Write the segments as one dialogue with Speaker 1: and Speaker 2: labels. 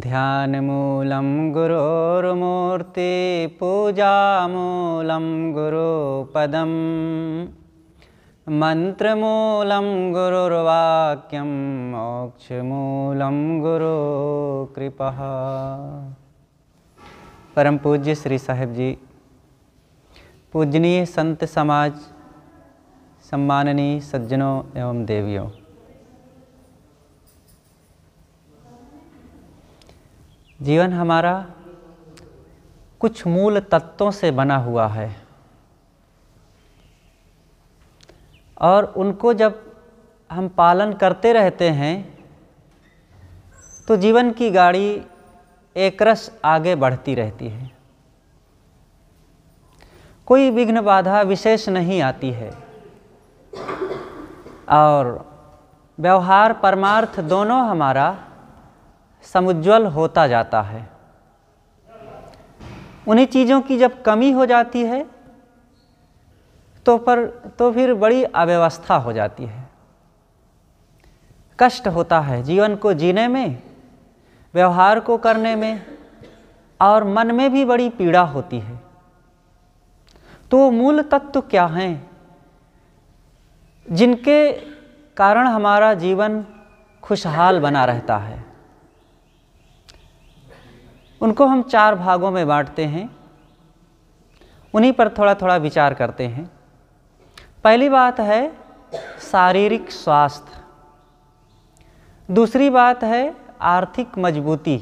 Speaker 1: ध्यानमूलं पूजामूलं गुरुपदम् मन्त्रमूलं गुरुर्वाक्यं मोक्षमूलं गुरोकृपः परमपूज्य श्रीसाहेब्जी समाज सम्माननीय सज्जनो एवं देव्यो जीवन हमारा कुछ मूल तत्वों से बना हुआ है और उनको जब हम पालन करते रहते हैं तो जीवन की गाड़ी एकरस आगे बढ़ती रहती है कोई विघ्न बाधा विशेष नहीं आती है और व्यवहार परमार्थ दोनों हमारा समुज्वल होता जाता है उन्हीं चीज़ों की जब कमी हो जाती है तो पर तो फिर बड़ी अव्यवस्था हो जाती है कष्ट होता है जीवन को जीने में व्यवहार को करने में और मन में भी बड़ी पीड़ा होती है तो मूल तत्व क्या हैं जिनके कारण हमारा जीवन खुशहाल बना रहता है उनको हम चार भागों में बांटते हैं उन्हीं पर थोड़ा थोड़ा विचार करते हैं पहली बात है शारीरिक स्वास्थ्य दूसरी बात है आर्थिक मजबूती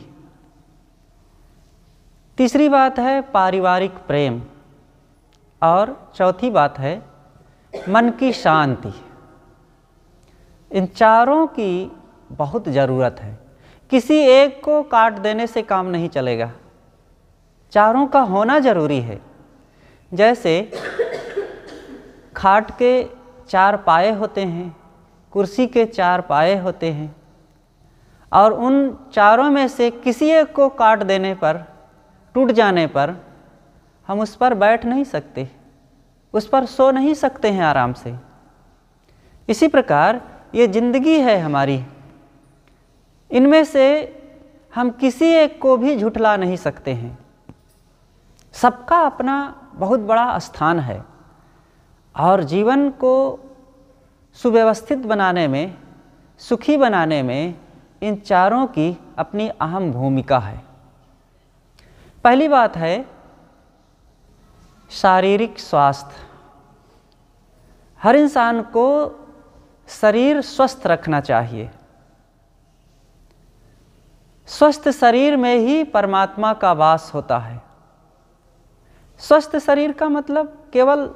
Speaker 1: तीसरी बात है पारिवारिक प्रेम और चौथी बात है मन की शांति इन चारों की बहुत ज़रूरत है किसी एक को काट देने से काम नहीं चलेगा चारों का होना जरूरी है जैसे खाट के चार पाए होते हैं कुर्सी के चार पाए होते हैं और उन चारों में से किसी एक को काट देने पर टूट जाने पर हम उस पर बैठ नहीं सकते उस पर सो नहीं सकते हैं आराम से इसी प्रकार ये जिंदगी है हमारी इनमें से हम किसी एक को भी झुठला नहीं सकते हैं सबका अपना बहुत बड़ा स्थान है और जीवन को सुव्यवस्थित बनाने में सुखी बनाने में इन चारों की अपनी अहम भूमिका है पहली बात है शारीरिक स्वास्थ्य हर इंसान को शरीर स्वस्थ रखना चाहिए स्वस्थ शरीर में ही परमात्मा का वास होता है स्वस्थ शरीर का मतलब केवल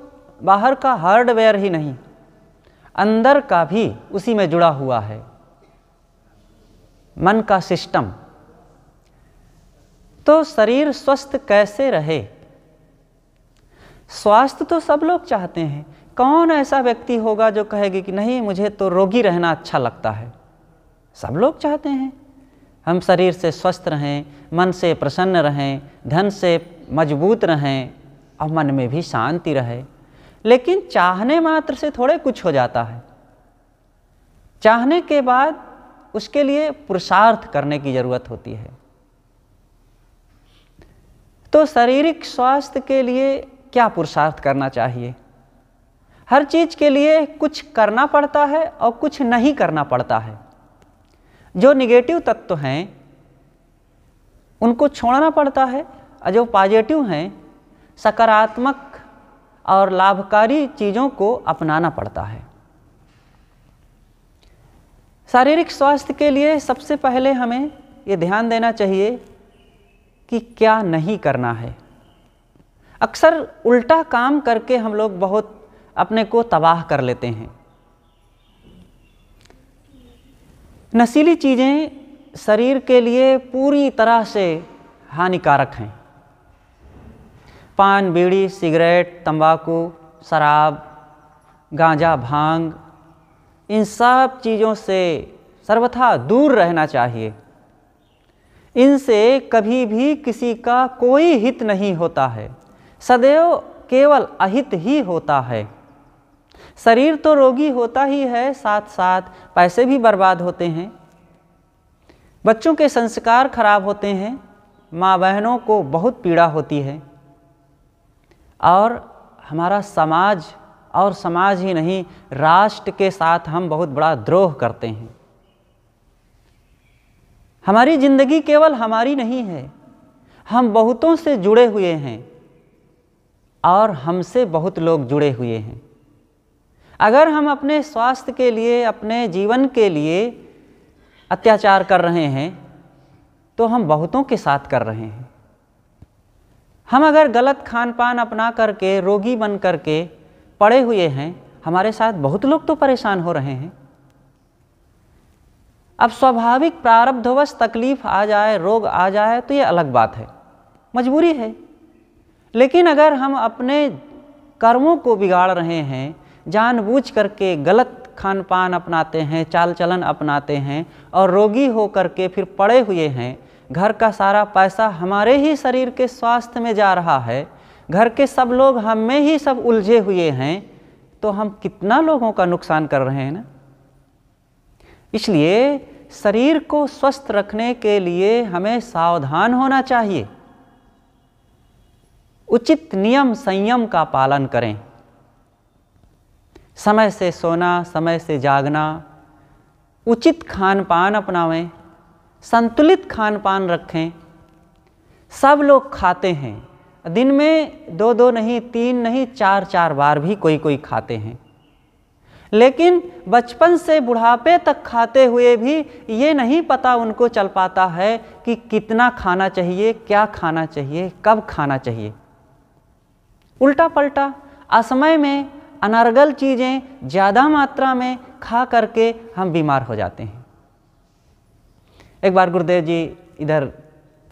Speaker 1: बाहर का हार्डवेयर ही नहीं अंदर का भी उसी में जुड़ा हुआ है मन का सिस्टम तो शरीर स्वस्थ कैसे रहे स्वास्थ्य तो सब लोग चाहते हैं कौन ऐसा व्यक्ति होगा जो कहेगी कि नहीं मुझे तो रोगी रहना अच्छा लगता है सब लोग चाहते हैं हम शरीर से स्वस्थ रहें मन से प्रसन्न रहें धन से मजबूत रहें और मन में भी शांति रहे लेकिन चाहने मात्र से थोड़े कुछ हो जाता है चाहने के बाद उसके लिए पुरुषार्थ करने की ज़रूरत होती है तो शारीरिक स्वास्थ्य के लिए क्या पुरुषार्थ करना चाहिए हर चीज़ के लिए कुछ करना पड़ता है और कुछ नहीं करना पड़ता है जो निगेटिव तत्व हैं उनको छोड़ना पड़ता है और जो पॉजिटिव हैं सकारात्मक और लाभकारी चीज़ों को अपनाना पड़ता है शारीरिक स्वास्थ्य के लिए सबसे पहले हमें ये ध्यान देना चाहिए कि क्या नहीं करना है अक्सर उल्टा काम करके हम लोग बहुत अपने को तबाह कर लेते हैं नशीली चीज़ें शरीर के लिए पूरी तरह से हानिकारक हैं पान बीड़ी सिगरेट तंबाकू शराब गांजा भांग इन सब चीज़ों से सर्वथा दूर रहना चाहिए इनसे कभी भी किसी का कोई हित नहीं होता है सदैव केवल अहित ही होता है शरीर तो रोगी होता ही है साथ साथ पैसे भी बर्बाद होते हैं बच्चों के संस्कार खराब होते हैं माँ बहनों को बहुत पीड़ा होती है और हमारा समाज और समाज ही नहीं राष्ट्र के साथ हम बहुत बड़ा द्रोह करते हैं हमारी ज़िंदगी केवल हमारी नहीं है हम बहुतों से जुड़े हुए हैं और हमसे बहुत लोग जुड़े हुए हैं अगर हम अपने स्वास्थ्य के लिए अपने जीवन के लिए अत्याचार कर रहे हैं तो हम बहुतों के साथ कर रहे हैं हम अगर गलत खान पान अपना करके रोगी बन करके पड़े हुए हैं हमारे साथ बहुत लोग तो परेशान हो रहे हैं अब स्वाभाविक प्रारब्धवश तकलीफ आ जाए रोग आ जाए तो ये अलग बात है मजबूरी है लेकिन अगर हम अपने कर्मों को बिगाड़ रहे हैं जानबूझ करके गलत खान पान अपनाते हैं चाल चलन अपनाते हैं और रोगी हो के फिर पड़े हुए हैं घर का सारा पैसा हमारे ही शरीर के स्वास्थ्य में जा रहा है घर के सब लोग हम में ही सब उलझे हुए हैं तो हम कितना लोगों का नुकसान कर रहे हैं ना इसलिए शरीर को स्वस्थ रखने के लिए हमें सावधान होना चाहिए उचित नियम संयम का पालन करें समय से सोना समय से जागना उचित खान पान अपनावें संतुलित खान पान रखें सब लोग खाते हैं दिन में दो दो नहीं तीन नहीं चार चार बार भी कोई कोई खाते हैं लेकिन बचपन से बुढ़ापे तक खाते हुए भी ये नहीं पता उनको चल पाता है कि कितना खाना चाहिए क्या खाना चाहिए कब खाना चाहिए उल्टा पलटा असमय में अनर्गल चीज़ें ज़्यादा मात्रा में खा करके हम बीमार हो जाते हैं एक बार गुरुदेव जी इधर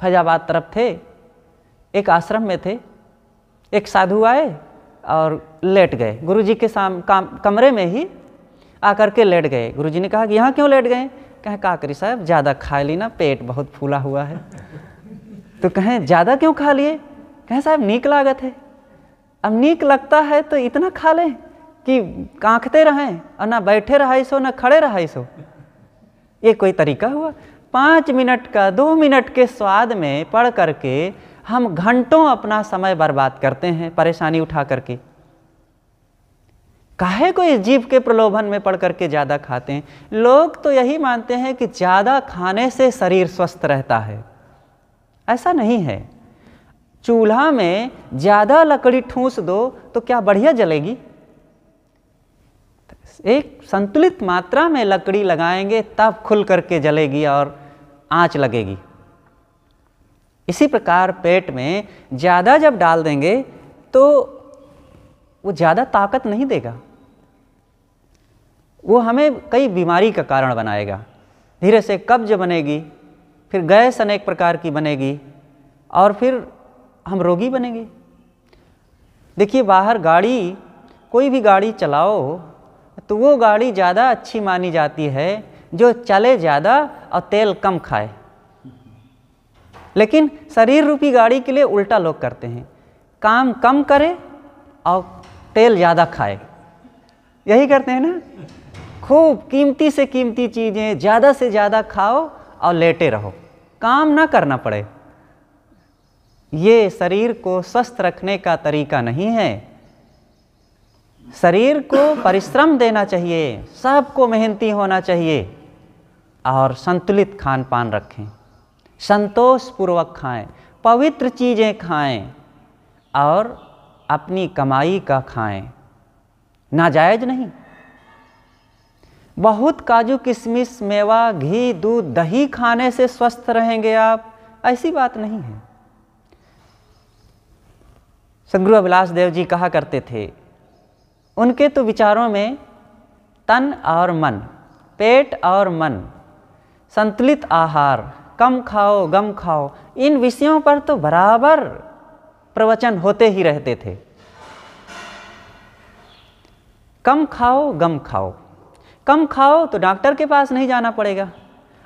Speaker 1: फैजाबाद तरफ थे एक आश्रम में थे एक साधु आए और लेट गए गुरुजी के साम काम कमरे में ही आकर के लेट गए गुरुजी ने कहा कि यहाँ क्यों लेट गए कहें काकरी साहब ज़्यादा खा ली ना पेट बहुत फूला हुआ है तो कहें ज़्यादा क्यों खा लिए कहें साहब नीक लागत है अब नीक लगता है तो इतना खा लें कि कांखते रहें और ना बैठे रहाई सो ना खड़े रहाई सो ये कोई तरीका हुआ पाँच मिनट का दो मिनट के स्वाद में पढ़ करके हम घंटों अपना समय बर्बाद करते हैं परेशानी उठा करके काहे को इस जीव के प्रलोभन में पढ़ करके ज़्यादा खाते हैं लोग तो यही मानते हैं कि ज़्यादा खाने से शरीर स्वस्थ रहता है ऐसा नहीं है चूल्हा में ज़्यादा लकड़ी ठूस दो तो क्या बढ़िया जलेगी एक संतुलित मात्रा में लकड़ी लगाएंगे तब खुल करके जलेगी और आँच लगेगी इसी प्रकार पेट में ज़्यादा जब डाल देंगे तो वो ज़्यादा ताकत नहीं देगा वो हमें कई बीमारी का कारण बनाएगा धीरे से कब्ज बनेगी फिर गैस अनेक प्रकार की बनेगी और फिर हम रोगी बनेंगे देखिए बाहर गाड़ी कोई भी गाड़ी चलाओ तो वो गाड़ी ज़्यादा अच्छी मानी जाती है जो चले ज़्यादा और तेल कम खाए लेकिन शरीर रूपी गाड़ी के लिए उल्टा लोग करते हैं काम कम करे और तेल ज़्यादा खाए यही करते हैं ना खूब कीमती से कीमती चीज़ें ज़्यादा से ज़्यादा खाओ और लेटे रहो काम ना करना पड़े ये शरीर को स्वस्थ रखने का तरीका नहीं है शरीर को परिश्रम देना चाहिए सबको मेहनती होना चाहिए और संतुलित खान पान रखें संतोषपूर्वक खाएं पवित्र चीज़ें खाएं और अपनी कमाई का खाएं नाजायज नहीं बहुत काजू किशमिश मेवा घी दूध दही खाने से स्वस्थ रहेंगे आप ऐसी बात नहीं है सदगुरु अभिलाष देव जी कहा करते थे उनके तो विचारों में तन और मन पेट और मन संतुलित आहार कम खाओ गम खाओ इन विषयों पर तो बराबर प्रवचन होते ही रहते थे कम खाओ गम खाओ कम खाओ तो डॉक्टर के पास नहीं जाना पड़ेगा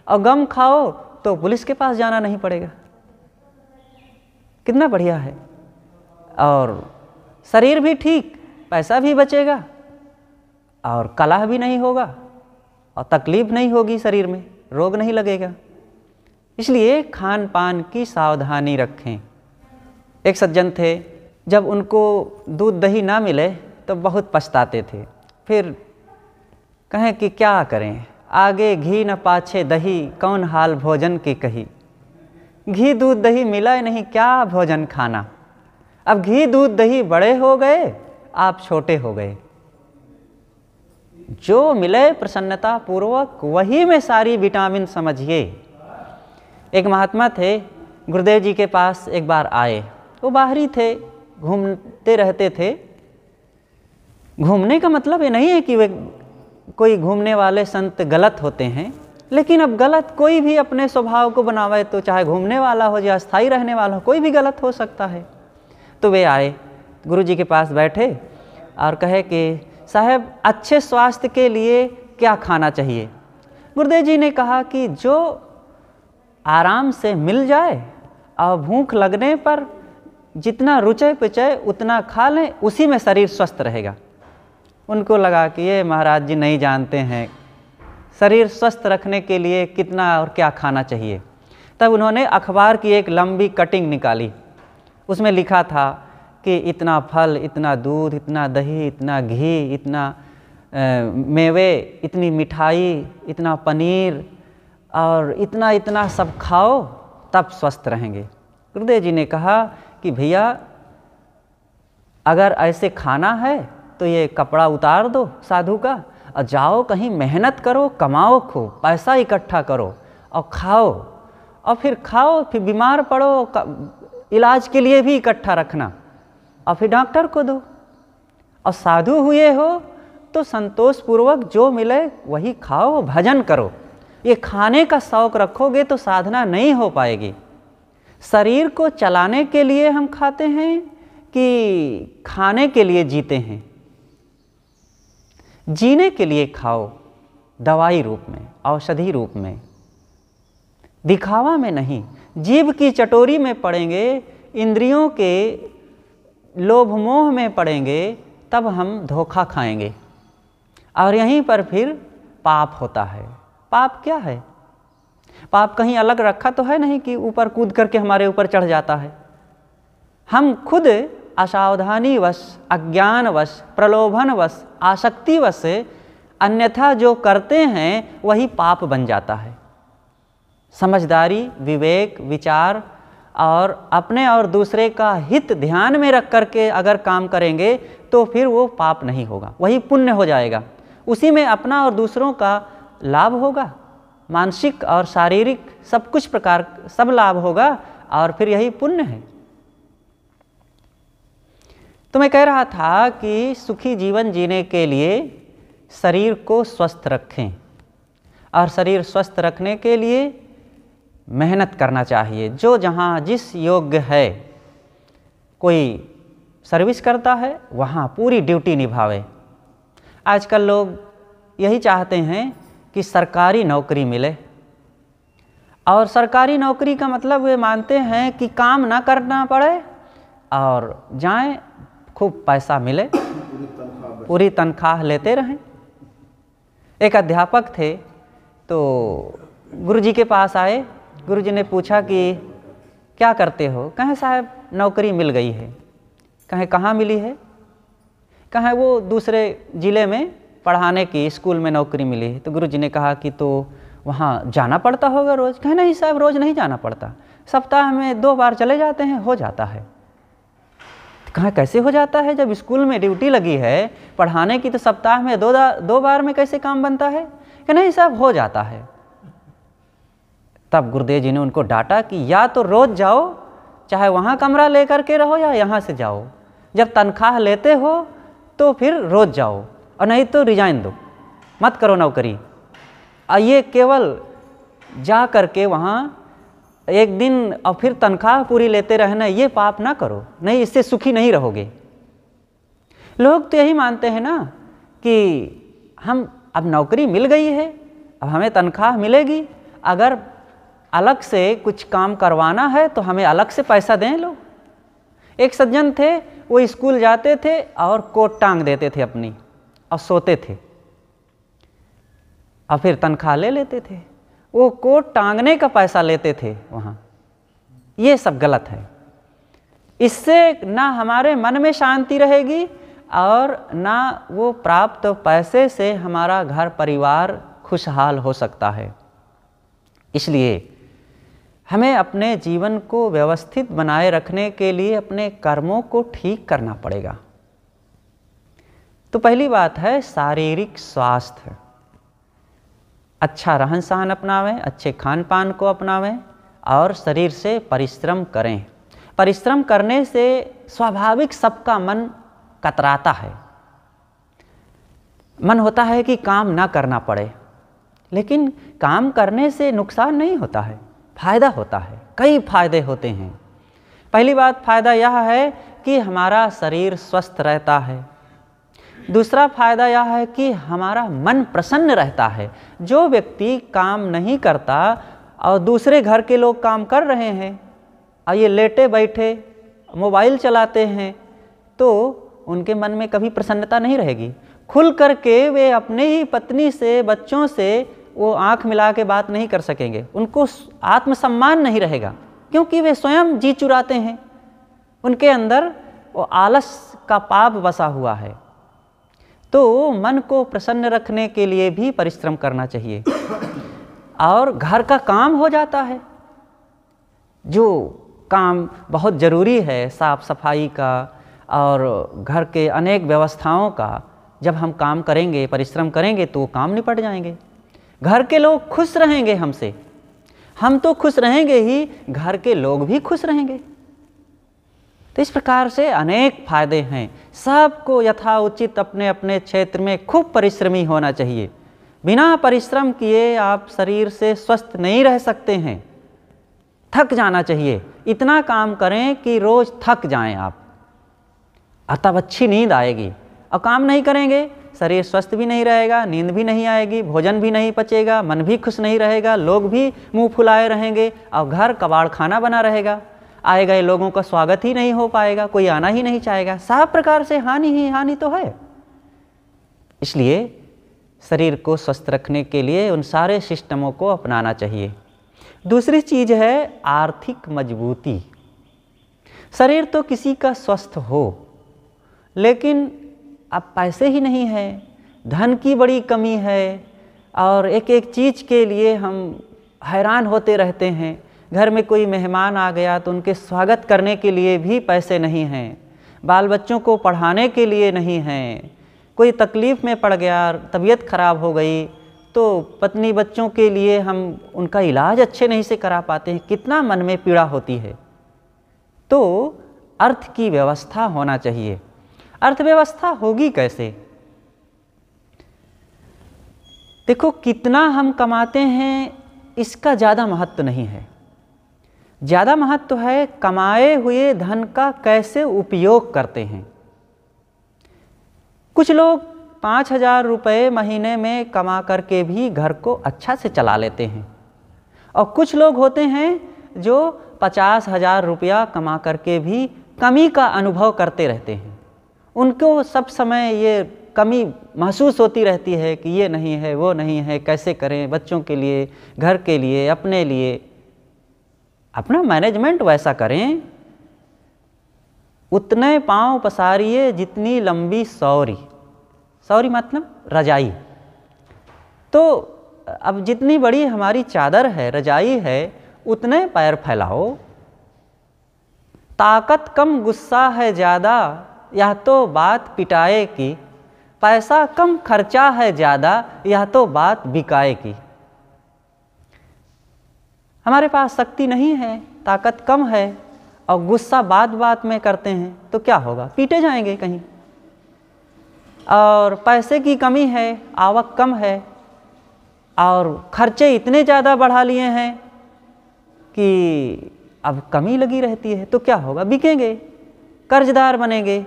Speaker 1: और गम खाओ तो पुलिस के पास जाना नहीं पड़ेगा कितना बढ़िया है और शरीर भी ठीक पैसा भी बचेगा और कलह भी नहीं होगा और तकलीफ़ नहीं होगी शरीर में रोग नहीं लगेगा इसलिए खान पान की सावधानी रखें एक सज्जन थे जब उनको दूध दही ना मिले तो बहुत पछताते थे फिर कहें कि क्या करें आगे घी न पाछे दही कौन हाल भोजन की कही घी दूध दही मिला नहीं क्या भोजन खाना अब घी दूध दही बड़े हो गए आप छोटे हो गए जो मिले प्रसन्नता पूर्वक वही में सारी विटामिन समझिए एक महात्मा थे गुरुदेव जी के पास एक बार आए वो बाहरी थे घूमते रहते थे घूमने का मतलब ये नहीं है कि वे कोई घूमने वाले संत गलत होते हैं लेकिन अब गलत कोई भी अपने स्वभाव को बनावे तो चाहे घूमने वाला हो या स्थायी रहने वाला हो कोई भी गलत हो सकता है तो वे आए गुरु जी के पास बैठे और कहे कि साहब अच्छे स्वास्थ्य के लिए क्या खाना चाहिए गुरुदेव जी ने कहा कि जो आराम से मिल जाए और भूख लगने पर जितना रुचे पिचय उतना खा लें उसी में शरीर स्वस्थ रहेगा उनको लगा कि ये महाराज जी नहीं जानते हैं शरीर स्वस्थ रखने के लिए कितना और क्या खाना चाहिए तब उन्होंने अखबार की एक लंबी कटिंग निकाली उसमें लिखा था कि इतना फल इतना दूध इतना दही इतना घी इतना मेवे इतनी मिठाई इतना पनीर और इतना इतना सब खाओ तब स्वस्थ रहेंगे गुरुदेव जी ने कहा कि भैया अगर ऐसे खाना है तो ये कपड़ा उतार दो साधु का और जाओ कहीं मेहनत करो कमाओ खूब पैसा इकट्ठा करो और खाओ और फिर खाओ फिर बीमार पड़ो इलाज के लिए भी इकट्ठा रखना और फिर डॉक्टर को दो और साधु हुए हो तो संतोष पूर्वक जो मिले वही खाओ भजन करो ये खाने का शौक रखोगे तो साधना नहीं हो पाएगी शरीर को चलाने के लिए हम खाते हैं कि खाने के लिए जीते हैं जीने के लिए खाओ दवाई रूप में औषधि रूप में दिखावा में नहीं जीव की चटोरी में पड़ेंगे इंद्रियों के लोभ मोह में पड़ेंगे तब हम धोखा खाएंगे और यहीं पर फिर पाप होता है पाप क्या है पाप कहीं अलग रखा तो है नहीं कि ऊपर कूद करके हमारे ऊपर चढ़ जाता है हम खुद असावधानीवश अज्ञानवश प्रलोभनवश आसक्तिवश अन्यथा जो करते हैं वही पाप बन जाता है समझदारी विवेक विचार और अपने और दूसरे का हित ध्यान में रख कर के अगर काम करेंगे तो फिर वो पाप नहीं होगा वही पुण्य हो जाएगा उसी में अपना और दूसरों का लाभ होगा मानसिक और शारीरिक सब कुछ प्रकार सब लाभ होगा और फिर यही पुण्य है तो मैं कह रहा था कि सुखी जीवन जीने के लिए शरीर को स्वस्थ रखें और शरीर स्वस्थ रखने के लिए मेहनत करना चाहिए जो जहाँ जिस योग्य है कोई सर्विस करता है वहाँ पूरी ड्यूटी निभावे आजकल लोग यही चाहते हैं कि सरकारी नौकरी मिले और सरकारी नौकरी का मतलब वे मानते हैं कि काम ना करना पड़े और जाएं खूब पैसा मिले पूरी तनख्वाह लेते रहें एक अध्यापक थे तो गुरुजी के पास आए गुरु जी ने पूछा कि क्या करते हो कहें साहब नौकरी मिल गई है कहें कहाँ मिली है कहें वो दूसरे ज़िले में पढ़ाने की स्कूल में नौकरी मिली है तो गुरु जी ने कहा कि तो वहाँ जाना पड़ता होगा रोज़ कहें नहीं साहब रोज़ नहीं जाना पड़ता सप्ताह में दो बार चले जाते हैं हो जाता है तो कैसे हो जाता है जब स्कूल में ड्यूटी लगी है पढ़ाने की तो सप्ताह में दो दो बार में कैसे काम बनता है कि नहीं साहब हो जाता है तब गुरुदेव जी ने उनको डांटा कि या तो रोज़ जाओ चाहे वहाँ कमरा ले करके रहो या यहाँ से जाओ जब तनख्वाह लेते हो तो फिर रोज़ जाओ और नहीं तो रिजाइन दो मत करो नौकरी और ये केवल जा करके वहाँ एक दिन और फिर तनख्वाह पूरी लेते रहना ये पाप ना करो नहीं इससे सुखी नहीं रहोगे लोग तो यही मानते हैं ना कि हम अब नौकरी मिल गई है अब हमें तनख्वाह मिलेगी अगर अलग से कुछ काम करवाना है तो हमें अलग से पैसा दें लोग एक सज्जन थे वो स्कूल जाते थे और कोट टांग देते थे अपनी और सोते थे और फिर तनख्वाह ले लेते थे वो कोट टांगने का पैसा लेते थे वहाँ ये सब गलत है इससे ना हमारे मन में शांति रहेगी और ना वो प्राप्त पैसे से हमारा घर परिवार खुशहाल हो सकता है इसलिए हमें अपने जीवन को व्यवस्थित बनाए रखने के लिए अपने कर्मों को ठीक करना पड़ेगा तो पहली बात है शारीरिक स्वास्थ्य अच्छा रहन सहन अपनावें अच्छे खान पान को अपनावें और शरीर से परिश्रम करें परिश्रम करने से स्वाभाविक सबका मन कतराता है मन होता है कि काम ना करना पड़े लेकिन काम करने से नुकसान नहीं होता है फ़ायदा होता है कई फ़ायदे होते हैं पहली बात फ़ायदा यह है कि हमारा शरीर स्वस्थ रहता है दूसरा फायदा यह है कि हमारा मन प्रसन्न रहता है जो व्यक्ति काम नहीं करता और दूसरे घर के लोग काम कर रहे हैं और ये लेटे बैठे मोबाइल चलाते हैं तो उनके मन में कभी प्रसन्नता नहीं रहेगी खुल कर के वे अपने ही पत्नी से बच्चों से वो आंख मिला के बात नहीं कर सकेंगे उनको आत्मसम्मान नहीं रहेगा क्योंकि वे स्वयं जी चुराते हैं उनके अंदर वो आलस का पाप बसा हुआ है तो मन को प्रसन्न रखने के लिए भी परिश्रम करना चाहिए और घर का काम हो जाता है जो काम बहुत ज़रूरी है साफ सफाई का और घर के अनेक व्यवस्थाओं का जब हम काम करेंगे परिश्रम करेंगे तो काम निपट जाएंगे घर के लोग खुश रहेंगे हमसे हम तो खुश रहेंगे ही घर के लोग भी खुश रहेंगे तो इस प्रकार से अनेक फायदे हैं सबको यथाउचित अपने अपने क्षेत्र में खूब परिश्रमी होना चाहिए बिना परिश्रम किए आप शरीर से स्वस्थ नहीं रह सकते हैं थक जाना चाहिए इतना काम करें कि रोज़ थक जाएं आप तब अच्छी नींद आएगी और काम नहीं करेंगे शरीर स्वस्थ भी नहीं रहेगा नींद भी नहीं आएगी भोजन भी नहीं पचेगा मन भी खुश नहीं रहेगा लोग भी मुंह फुलाए रहेंगे और घर कबाड़ खाना बना रहेगा आए गए लोगों का स्वागत ही नहीं हो पाएगा कोई आना ही नहीं चाहेगा सब प्रकार से हानि ही हानि तो है इसलिए शरीर को स्वस्थ रखने के लिए उन सारे सिस्टमों को अपनाना चाहिए दूसरी चीज़ है आर्थिक मजबूती शरीर तो किसी का स्वस्थ हो लेकिन अब पैसे ही नहीं हैं धन की बड़ी कमी है और एक एक चीज़ के लिए हम हैरान होते रहते हैं घर में कोई मेहमान आ गया तो उनके स्वागत करने के लिए भी पैसे नहीं हैं बाल बच्चों को पढ़ाने के लिए नहीं हैं कोई तकलीफ़ में पड़ गया तबीयत ख़राब हो गई तो पत्नी बच्चों के लिए हम उनका इलाज अच्छे नहीं से करा पाते हैं कितना मन में पीड़ा होती है तो अर्थ की व्यवस्था होना चाहिए अर्थव्यवस्था होगी कैसे देखो कितना हम कमाते हैं इसका ज़्यादा महत्व नहीं है ज़्यादा महत्व है कमाए हुए धन का कैसे उपयोग करते हैं कुछ लोग पाँच हज़ार रुपये महीने में कमा करके भी घर को अच्छा से चला लेते हैं और कुछ लोग होते हैं जो पचास हज़ार रुपया कमा करके भी कमी का अनुभव करते रहते हैं उनको सब समय ये कमी महसूस होती रहती है कि ये नहीं है वो नहीं है कैसे करें बच्चों के लिए घर के लिए अपने लिए अपना मैनेजमेंट वैसा करें उतने पांव पसारिए जितनी लंबी सौरी सौरी मतलब रजाई तो अब जितनी बड़ी हमारी चादर है रजाई है उतने पैर फैलाओ ताकत कम गुस्सा है ज़्यादा यह तो बात पिटाए की पैसा कम खर्चा है ज़्यादा यह तो बात बिकाए की हमारे पास शक्ति नहीं है ताकत कम है और गुस्सा बात बात में करते हैं तो क्या होगा पीटे जाएंगे कहीं और पैसे की कमी है आवक कम है और खर्चे इतने ज़्यादा बढ़ा लिए हैं कि अब कमी लगी रहती है तो क्या होगा बिकेंगे कर्जदार बनेंगे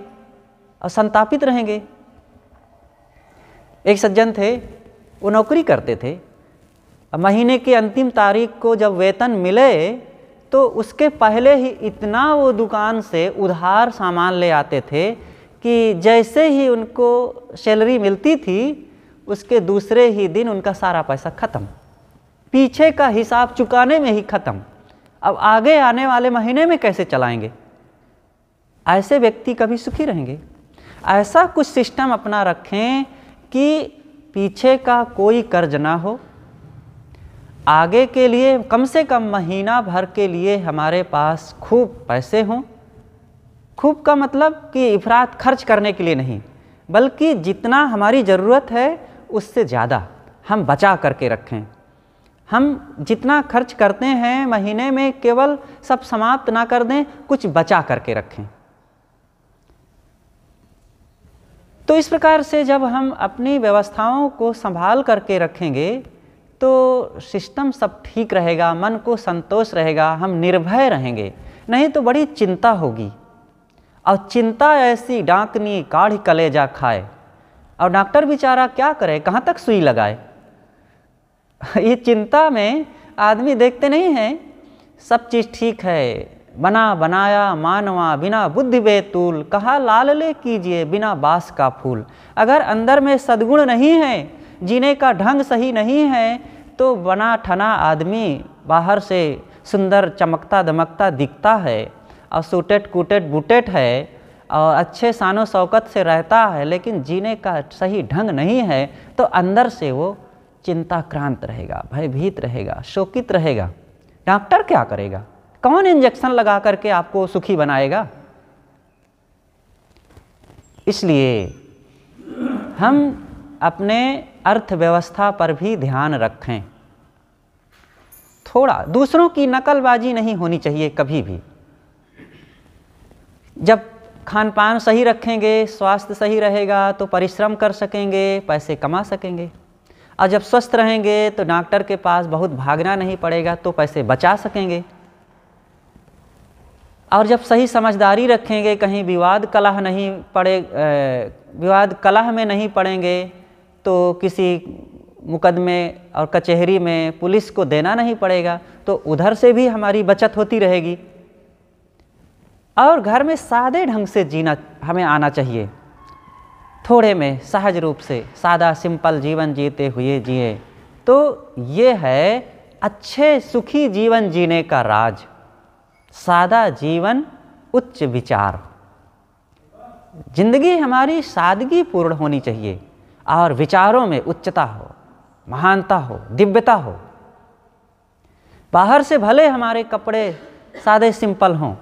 Speaker 1: और संतापित रहेंगे एक सज्जन थे वो नौकरी करते थे महीने की अंतिम तारीख को जब वेतन मिले तो उसके पहले ही इतना वो दुकान से उधार सामान ले आते थे कि जैसे ही उनको सैलरी मिलती थी उसके दूसरे ही दिन उनका सारा पैसा ख़त्म पीछे का हिसाब चुकाने में ही ख़त्म अब आगे आने वाले महीने में कैसे चलाएंगे ऐसे व्यक्ति कभी सुखी रहेंगे ऐसा कुछ सिस्टम अपना रखें कि पीछे का कोई कर्ज ना हो आगे के लिए कम से कम महीना भर के लिए हमारे पास खूब पैसे हों खूब का मतलब कि इफरात खर्च करने के लिए नहीं बल्कि जितना हमारी ज़रूरत है उससे ज़्यादा हम बचा करके रखें हम जितना खर्च करते हैं महीने में केवल सब समाप्त ना कर दें कुछ बचा करके रखें तो इस प्रकार से जब हम अपनी व्यवस्थाओं को संभाल करके रखेंगे तो सिस्टम सब ठीक रहेगा मन को संतोष रहेगा हम निर्भय रहेंगे नहीं तो बड़ी चिंता होगी और चिंता ऐसी डांकनी काढ़ कलेजा खाए और डॉक्टर बेचारा क्या करे कहाँ तक सुई लगाए ये चिंता में आदमी देखते नहीं हैं सब चीज़ ठीक है बना बनाया मानवा बिना बुद्धि बेतूल कहा लाल ले कीजिए बिना बास का फूल अगर अंदर में सद्गुण नहीं है जीने का ढंग सही नहीं है तो बना ठना आदमी बाहर से सुंदर चमकता दमकता दिखता है और सूटेट कूटेट बुटेट है और अच्छे शानो शौकत से रहता है लेकिन जीने का सही ढंग नहीं है तो अंदर से वो चिंताक्रांत रहेगा भयभीत रहेगा शोकित रहेगा डॉक्टर क्या करेगा कौन इंजेक्शन लगा करके आपको सुखी बनाएगा इसलिए हम अपने अर्थव्यवस्था पर भी ध्यान रखें थोड़ा दूसरों की नकलबाजी नहीं होनी चाहिए कभी भी जब खान पान सही रखेंगे स्वास्थ्य सही रहेगा तो परिश्रम कर सकेंगे पैसे कमा सकेंगे और जब स्वस्थ रहेंगे तो डॉक्टर के पास बहुत भागना नहीं पड़ेगा तो पैसे बचा सकेंगे और जब सही समझदारी रखेंगे कहीं विवाद कलह नहीं पड़े विवाद कलह में नहीं पड़ेंगे तो किसी मुकदमे और कचहरी में पुलिस को देना नहीं पड़ेगा तो उधर से भी हमारी बचत होती रहेगी और घर में सादे ढंग से जीना हमें आना चाहिए थोड़े में सहज रूप से सादा सिंपल जीवन जीते हुए जिए तो ये है अच्छे सुखी जीवन जीने का राज सादा जीवन उच्च विचार जिंदगी हमारी सादगी पूर्ण होनी चाहिए और विचारों में उच्चता हो महानता हो दिव्यता हो बाहर से भले हमारे कपड़े सादे सिंपल हों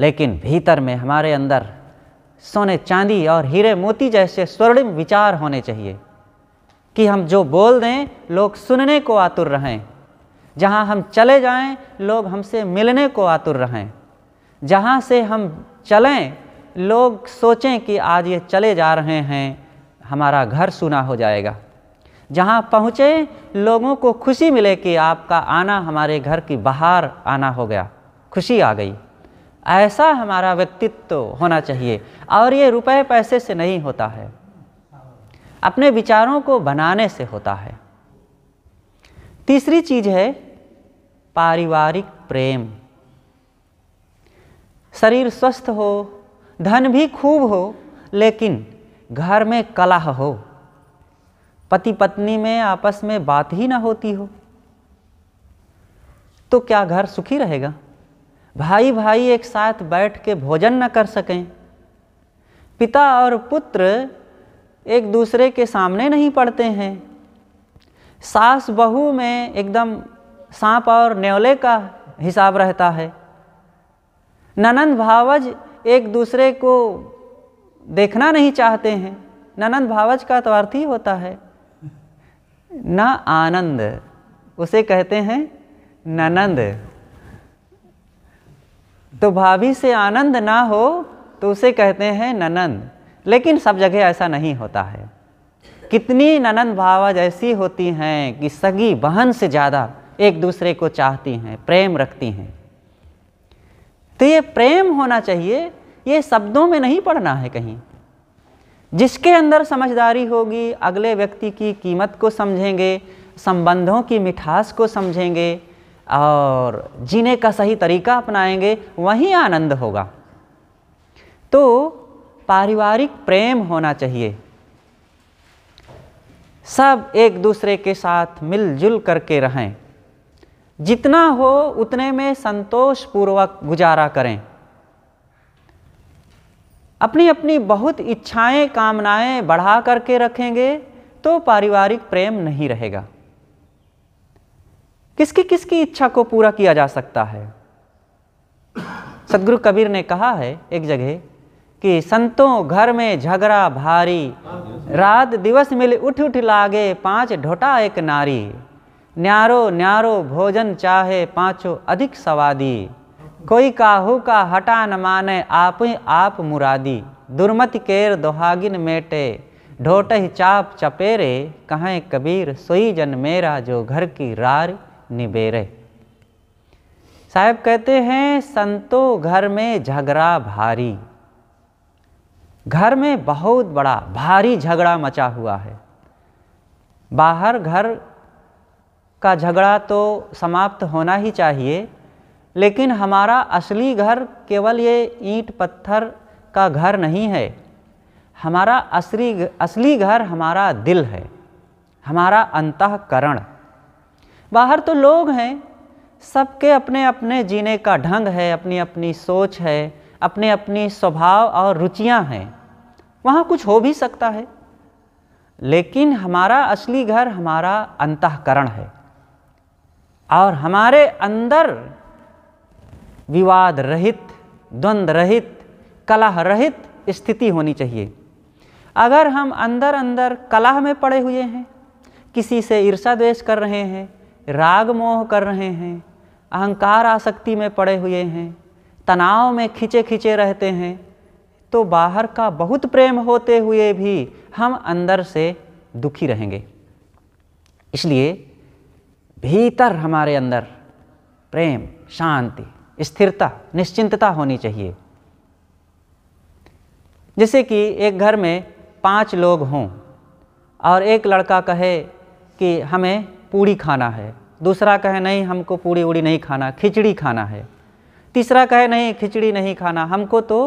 Speaker 1: लेकिन भीतर में हमारे अंदर सोने चांदी और हीरे मोती जैसे स्वर्णिम विचार होने चाहिए कि हम जो बोल दें लोग सुनने को आतुर रहें जहाँ हम चले जाएं लोग हमसे मिलने को आतुर रहें जहाँ से हम चलें लोग सोचें कि आज ये चले जा रहे हैं हमारा घर सुना हो जाएगा जहाँ पहुँचे लोगों को खुशी मिले कि आपका आना हमारे घर की बाहर आना हो गया खुशी आ गई ऐसा हमारा व्यक्तित्व होना चाहिए और ये रुपए पैसे से नहीं होता है अपने विचारों को बनाने से होता है तीसरी चीज़ है पारिवारिक प्रेम शरीर स्वस्थ हो धन भी खूब हो लेकिन घर में कलह हो पति पत्नी में आपस में बात ही ना होती हो तो क्या घर सुखी रहेगा भाई भाई एक साथ बैठ के भोजन न कर सकें पिता और पुत्र एक दूसरे के सामने नहीं पड़ते हैं सास बहू में एकदम सांप और न्योले का हिसाब रहता है ननंद भावज एक दूसरे को देखना नहीं चाहते हैं ननंद भावज का तो अर्थ ही होता है न आनंद उसे कहते हैं ननंद तो भाभी से आनंद ना हो तो उसे कहते हैं ननंद लेकिन सब जगह ऐसा नहीं होता है कितनी ननंद भावज ऐसी होती हैं कि सगी बहन से ज़्यादा एक दूसरे को चाहती हैं प्रेम रखती हैं तो ये प्रेम होना चाहिए ये शब्दों में नहीं पढ़ना है कहीं जिसके अंदर समझदारी होगी अगले व्यक्ति की कीमत को समझेंगे संबंधों की मिठास को समझेंगे और जीने का सही तरीका अपनाएंगे वहीं आनंद होगा तो पारिवारिक प्रेम होना चाहिए सब एक दूसरे के साथ मिलजुल करके रहें जितना हो उतने में संतोष पूर्वक गुजारा करें अपनी अपनी बहुत इच्छाएं कामनाएं बढ़ा करके रखेंगे तो पारिवारिक प्रेम नहीं रहेगा किसकी किसकी इच्छा को पूरा किया जा सकता है सदगुरु कबीर ने कहा है एक जगह कि संतों घर में झगड़ा भारी रात दिवस मिल उठ उठ लागे पांच ढोटा एक नारी न्यारो न्यारो भोजन चाहे पाँचों अधिक सवादी कोई काहू का हटा न माने आप आप मुरादी दुर्मत केर दोहागिन मेटे ढोट चाप चपेरे कहें कबीर सोई जन मेरा जो घर की रार निबेरे साहब कहते हैं संतो घर में झगड़ा भारी घर में बहुत बड़ा भारी झगड़ा मचा हुआ है बाहर घर का झगड़ा तो समाप्त होना ही चाहिए लेकिन हमारा असली घर केवल ये ईंट पत्थर का घर नहीं है हमारा असली असली घर हमारा दिल है हमारा अंतकरण बाहर तो लोग हैं सबके अपने अपने जीने का ढंग है अपनी अपनी सोच है अपने अपनी स्वभाव और रुचियां हैं वहाँ कुछ हो भी सकता है लेकिन हमारा असली घर हमारा अंतकरण है और हमारे अंदर विवाद रहित द्वंद्व रहित कलह रहित स्थिति होनी चाहिए अगर हम अंदर अंदर कलह में पड़े हुए हैं किसी से ईर्षा द्वेष कर रहे हैं राग मोह कर रहे हैं अहंकार आसक्ति में पड़े हुए हैं तनाव में खिंचे खिंचे रहते हैं तो बाहर का बहुत प्रेम होते हुए भी हम अंदर से दुखी रहेंगे इसलिए भीतर हमारे अंदर प्रेम शांति स्थिरता निश्चिंतता होनी चाहिए जैसे कि एक घर में पांच लोग हों और एक लड़का कहे कि हमें पूड़ी खाना है दूसरा कहे नहीं हमको पूड़ी उड़ी नहीं खाना खिचड़ी खाना है तीसरा कहे नहीं खिचड़ी नहीं खाना हमको तो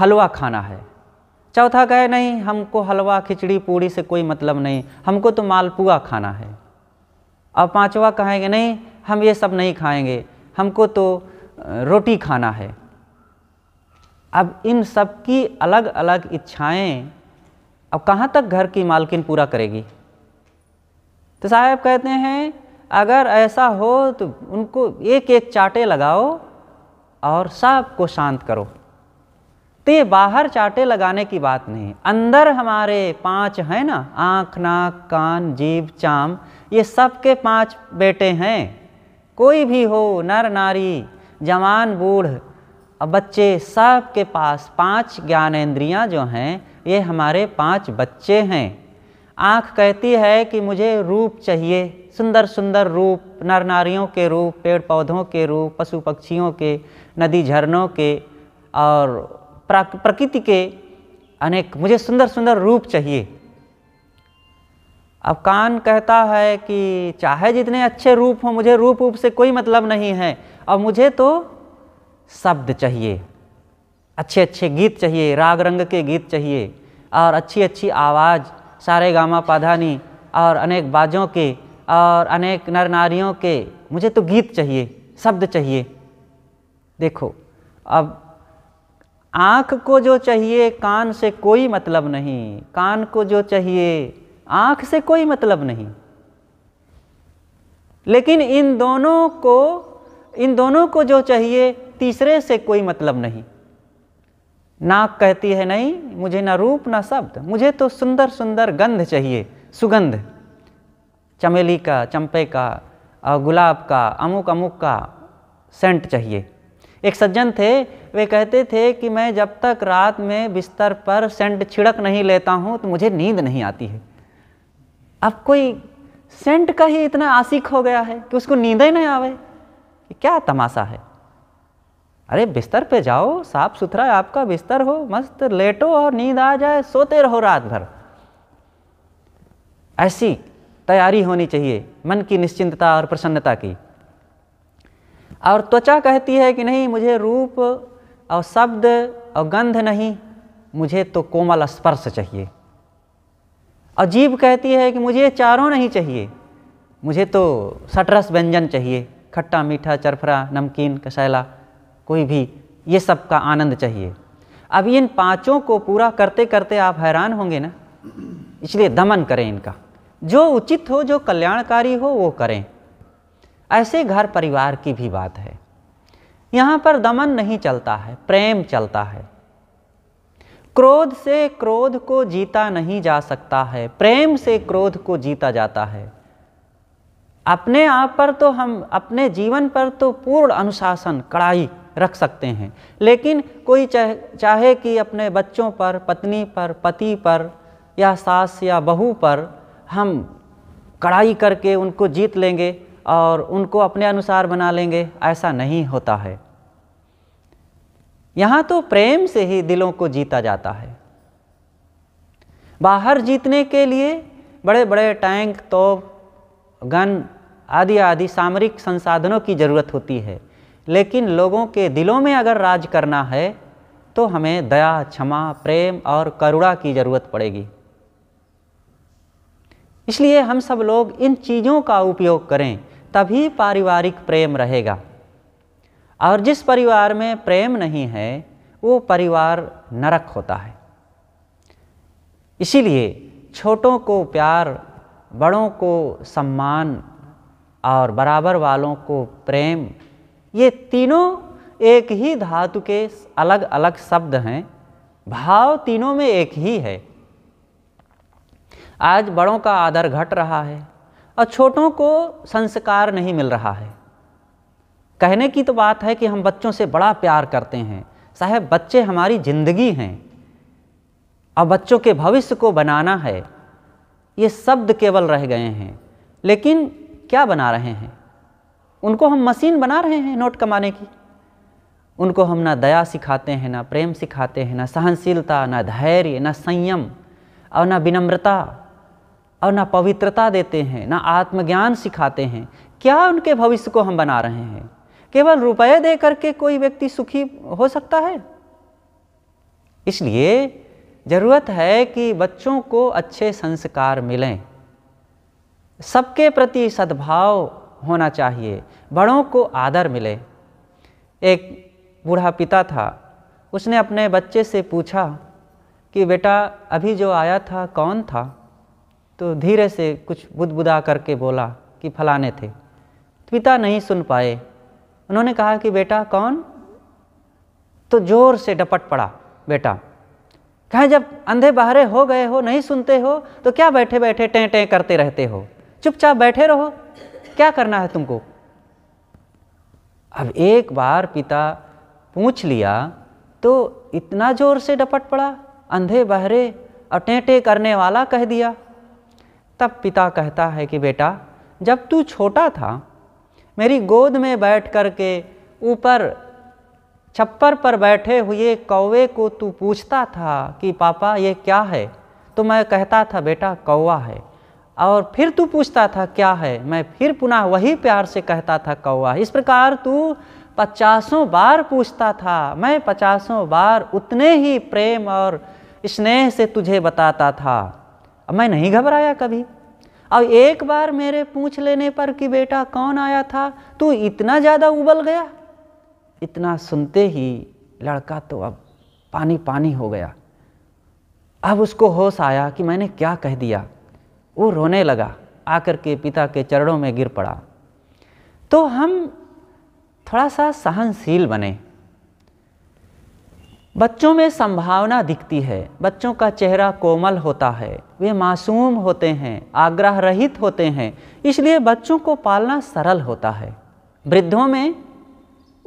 Speaker 1: हलवा खाना है चौथा कहे नहीं हमको हलवा खिचड़ी पूड़ी से कोई मतलब नहीं हमको तो मालपुआ खाना है और पाँचवा कहेंगे नहीं हम ये सब नहीं खाएंगे हमको तो रोटी खाना है अब इन सब की अलग अलग इच्छाएं अब कहाँ तक घर की मालकिन पूरा करेगी तो साहब कहते हैं अगर ऐसा हो तो उनको एक एक चाटे लगाओ और सबको शांत करो तो ये बाहर चाटे लगाने की बात नहीं अंदर हमारे पांच हैं ना आँख नाक कान जीव चाम ये सब के पांच बेटे हैं कोई भी हो नर नारी जवान बूढ़ बच्चे सब के पास पांच ज्ञानेन्द्रियाँ जो हैं ये हमारे पांच बच्चे हैं आँख कहती है कि मुझे रूप चाहिए सुंदर सुंदर रूप नर नारियों के रूप पेड़ पौधों के रूप पशु पक्षियों के नदी झरनों के और प्रकृति के अनेक मुझे सुंदर सुंदर रूप चाहिए अब कान कहता है कि चाहे जितने अच्छे रूप हों मुझे रूप रूप से कोई मतलब नहीं है अब मुझे तो शब्द चाहिए अच्छे अच्छे गीत चाहिए राग रंग के गीत चाहिए और अच्छी अच्छी आवाज़ सारे गामा पाधानी और अनेक बाजों के और अनेक नर नारियों के मुझे तो गीत चाहिए शब्द चाहिए देखो अब आँख को जो चाहिए कान से कोई मतलब नहीं कान को जो चाहिए आँख से कोई मतलब नहीं लेकिन इन दोनों को इन दोनों को जो चाहिए तीसरे से कोई मतलब नहीं नाक कहती है नहीं मुझे ना रूप ना शब्द मुझे तो सुंदर सुंदर गंध चाहिए सुगंध चमेली का चंपे का गुलाब का अमुक अमुक का सेंट चाहिए एक सज्जन थे वे कहते थे कि मैं जब तक रात में बिस्तर पर सेंट छिड़क नहीं लेता हूँ तो मुझे नींद नहीं आती है अब कोई सेंट का ही इतना आसिक हो गया है कि उसको नींद ही नहीं आवे क्या तमाशा है अरे बिस्तर पे जाओ साफ सुथरा आपका बिस्तर हो मस्त लेटो और नींद आ जाए सोते रहो रात भर ऐसी तैयारी होनी चाहिए मन की निश्चिंतता और प्रसन्नता की और त्वचा कहती है कि नहीं मुझे रूप और शब्द और गंध नहीं मुझे तो कोमल स्पर्श चाहिए और जीव कहती है कि मुझे चारों नहीं चाहिए मुझे तो सटरस व्यंजन चाहिए खट्टा मीठा चरफरा नमकीन कसैला कोई भी ये सब का आनंद चाहिए अब इन पांचों को पूरा करते करते आप हैरान होंगे ना इसलिए दमन करें इनका जो उचित हो जो कल्याणकारी हो वो करें ऐसे घर परिवार की भी बात है यहाँ पर दमन नहीं चलता है प्रेम चलता है क्रोध से क्रोध को जीता नहीं जा सकता है प्रेम से क्रोध को जीता जाता है अपने आप पर तो हम अपने जीवन पर तो पूर्ण अनुशासन कड़ाई रख सकते हैं लेकिन कोई चाहे चाहे कि अपने बच्चों पर पत्नी पर पति पर या सास या बहू पर हम कड़ाई करके उनको जीत लेंगे और उनको अपने अनुसार बना लेंगे ऐसा नहीं होता है यहाँ तो प्रेम से ही दिलों को जीता जाता है बाहर जीतने के लिए बड़े बड़े टैंक तो गन आदि आदि सामरिक संसाधनों की ज़रूरत होती है लेकिन लोगों के दिलों में अगर राज करना है तो हमें दया क्षमा प्रेम और करुणा की ज़रूरत पड़ेगी इसलिए हम सब लोग इन चीज़ों का उपयोग करें तभी पारिवारिक प्रेम रहेगा और जिस परिवार में प्रेम नहीं है वो परिवार नरक होता है इसीलिए छोटों को प्यार बड़ों को सम्मान और बराबर वालों को प्रेम ये तीनों एक ही धातु के अलग अलग शब्द हैं भाव तीनों में एक ही है आज बड़ों का आदर घट रहा है और छोटों को संस्कार नहीं मिल रहा है कहने की तो बात है कि हम बच्चों से बड़ा प्यार करते हैं साहब बच्चे हमारी ज़िंदगी हैं और बच्चों के भविष्य को बनाना है ये शब्द केवल रह गए हैं लेकिन क्या बना रहे हैं उनको हम मशीन बना रहे हैं नोट कमाने की उनको हम ना दया सिखाते हैं ना प्रेम सिखाते हैं ना सहनशीलता ना धैर्य ना संयम और ना विनम्रता और ना पवित्रता देते हैं ना आत्मज्ञान सिखाते हैं क्या उनके भविष्य को हम बना रहे हैं केवल रुपये दे करके कोई व्यक्ति सुखी हो सकता है इसलिए ज़रूरत है कि बच्चों को अच्छे संस्कार मिलें सबके प्रति सद्भाव होना चाहिए बड़ों को आदर मिले एक बूढ़ा पिता था उसने अपने बच्चे से पूछा कि बेटा अभी जो आया था कौन था तो धीरे से कुछ बुदबुदा करके बोला कि फलाने थे पिता नहीं सुन पाए उन्होंने कहा कि बेटा कौन तो जोर से डपट पड़ा बेटा कहे जब अंधे बहरे हो गए हो नहीं सुनते हो तो क्या बैठे बैठे टें टें करते रहते हो चुपचाप बैठे रहो क्या करना है तुमको अब एक बार पिता पूछ लिया तो इतना जोर से डपट पड़ा अंधे बहरे और टेंटे करने वाला कह दिया तब पिता कहता है कि बेटा जब तू छोटा था मेरी गोद में बैठ कर के ऊपर छप्पर पर बैठे हुए कौवे को तू पूछता था कि पापा ये क्या है तो मैं कहता था बेटा कौवा है और फिर तू पूछता था क्या है मैं फिर पुनः वही प्यार से कहता था कौवा इस प्रकार तू पचासों बार पूछता था मैं पचासों बार उतने ही प्रेम और स्नेह से तुझे बताता था अब मैं नहीं घबराया कभी अब एक बार मेरे पूछ लेने पर कि बेटा कौन आया था तू इतना ज़्यादा उबल गया इतना सुनते ही लड़का तो अब पानी पानी हो गया अब उसको होश आया कि मैंने क्या कह दिया वो रोने लगा आकर के पिता के चरणों में गिर पड़ा तो हम थोड़ा सा सहनशील बने बच्चों में संभावना दिखती है बच्चों का चेहरा कोमल होता है वे मासूम होते हैं आग्रह रहित होते हैं इसलिए बच्चों को पालना सरल होता है वृद्धों में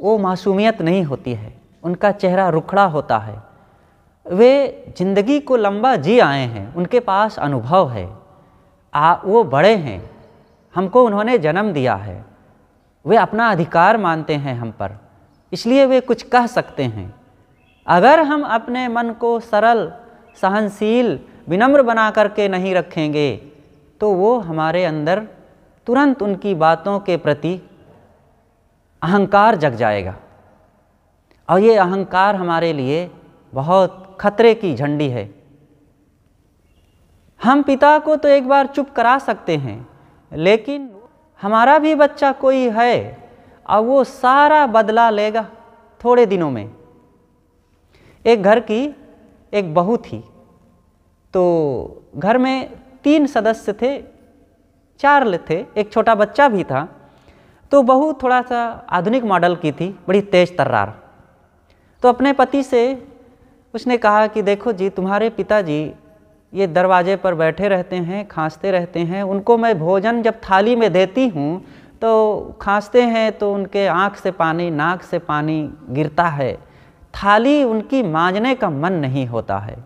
Speaker 1: वो मासूमियत नहीं होती है उनका चेहरा रुखड़ा होता है वे जिंदगी को लंबा जी आए हैं उनके पास अनुभव है आ वो बड़े हैं हमको उन्होंने जन्म दिया है वे अपना अधिकार मानते हैं हम पर इसलिए वे कुछ कह सकते हैं अगर हम अपने मन को सरल सहनशील विनम्र बना करके नहीं रखेंगे तो वो हमारे अंदर तुरंत उनकी बातों के प्रति अहंकार जग जाएगा और ये अहंकार हमारे लिए बहुत खतरे की झंडी है हम पिता को तो एक बार चुप करा सकते हैं लेकिन हमारा भी बच्चा कोई है और वो सारा बदला लेगा थोड़े दिनों में एक घर की एक बहू थी तो घर में तीन सदस्य थे चार थे एक छोटा बच्चा भी था तो बहू थोड़ा सा आधुनिक मॉडल की थी बड़ी तेज तर्रार तो अपने पति से उसने कहा कि देखो जी तुम्हारे पिताजी ये दरवाजे पर बैठे रहते हैं खांसते रहते हैं उनको मैं भोजन जब थाली में देती हूँ तो खांसते हैं तो उनके आँख से पानी नाक से पानी गिरता है थाली उनकी मांझने का मन नहीं होता है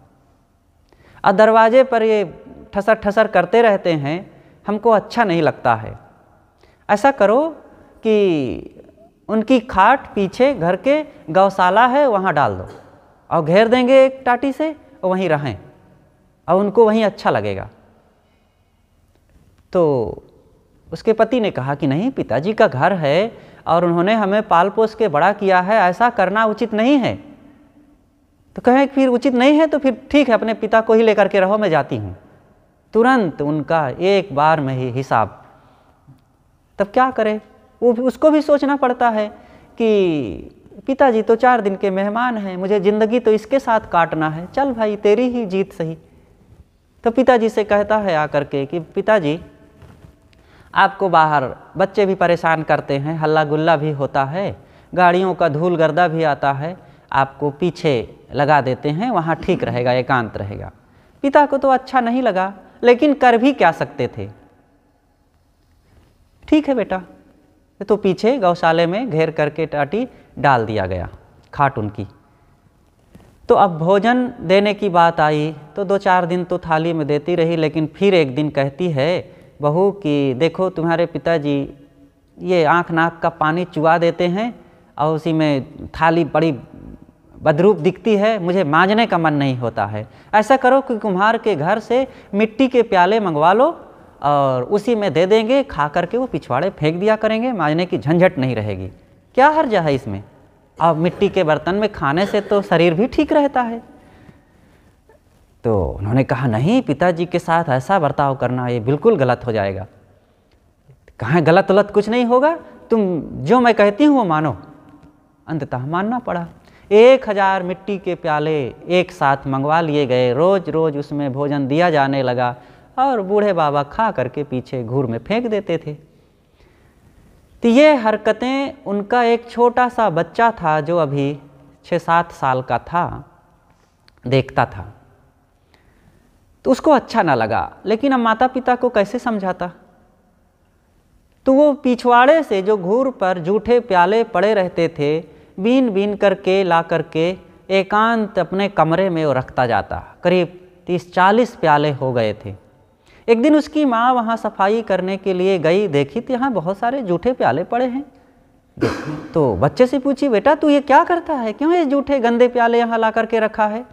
Speaker 1: और दरवाजे पर ये ठसर ठसर करते रहते हैं हमको अच्छा नहीं लगता है ऐसा करो कि उनकी खाट पीछे घर के गौशाला है वहाँ डाल दो और घेर देंगे एक टाटी से और वहीं रहें और उनको वहीं अच्छा लगेगा तो उसके पति ने कहा कि नहीं पिताजी का घर है और उन्होंने हमें पाल पोस के बड़ा किया है ऐसा करना उचित नहीं है तो कहें फिर उचित नहीं है तो फिर ठीक है अपने पिता को ही लेकर के रहो मैं जाती हूँ तुरंत उनका एक बार में ही हिसाब तब क्या करें वो उसको भी सोचना पड़ता है कि पिताजी तो चार दिन के मेहमान हैं मुझे ज़िंदगी तो इसके साथ काटना है चल भाई तेरी ही जीत सही तो पिताजी से कहता है आकर के कि पिताजी आपको बाहर बच्चे भी परेशान करते हैं हल्ला गुल्ला भी होता है गाड़ियों का धूल गर्दा भी आता है आपको पीछे लगा देते हैं वहाँ ठीक रहेगा एकांत रहेगा पिता को तो अच्छा नहीं लगा लेकिन कर भी क्या सकते थे ठीक है बेटा तो पीछे गौशाले में घेर करके टाटी डाल दिया गया खाट उनकी तो अब भोजन देने की बात आई तो दो चार दिन तो थाली में देती रही लेकिन फिर एक दिन कहती है बहू कि देखो तुम्हारे पिताजी ये आँख नाक का पानी चुआ देते हैं और उसी में थाली बड़ी बदरूप दिखती है मुझे मांझने का मन नहीं होता है ऐसा करो कि कुम्हार के घर से मिट्टी के प्याले मंगवा लो और उसी में दे देंगे खा करके वो पिछवाड़े फेंक दिया करेंगे मांझने की झंझट नहीं रहेगी क्या हर्जा है इसमें अब मिट्टी के बर्तन में खाने से तो शरीर भी ठीक रहता है तो उन्होंने कहा नहीं पिताजी के साथ ऐसा बर्ताव करना ये बिल्कुल गलत हो जाएगा कहाँ गलत गलत कुछ नहीं होगा तुम जो मैं कहती हूँ वो मानो अंततः मानना पड़ा एक हज़ार मिट्टी के प्याले एक साथ मंगवा लिए गए रोज़ रोज़ उसमें भोजन दिया जाने लगा और बूढ़े बाबा खा करके पीछे घूर में फेंक देते थे तो ये हरकतें उनका एक छोटा सा बच्चा था जो अभी छः सात साल का था देखता था तो उसको अच्छा ना लगा लेकिन अब माता पिता को कैसे समझाता तो वो पिछवाड़े से जो घूर पर जूठे प्याले पड़े रहते थे बीन बीन करके ला करके एकांत अपने कमरे में वो रखता जाता करीब तीस चालीस प्याले हो गए थे एक दिन उसकी माँ वहाँ सफाई करने के लिए गई देखी तो यहाँ बहुत सारे जूठे प्याले पड़े हैं तो बच्चे से पूछी बेटा तू ये क्या करता है क्यों ये जूठे गंदे प्याले यहाँ ला करके रखा है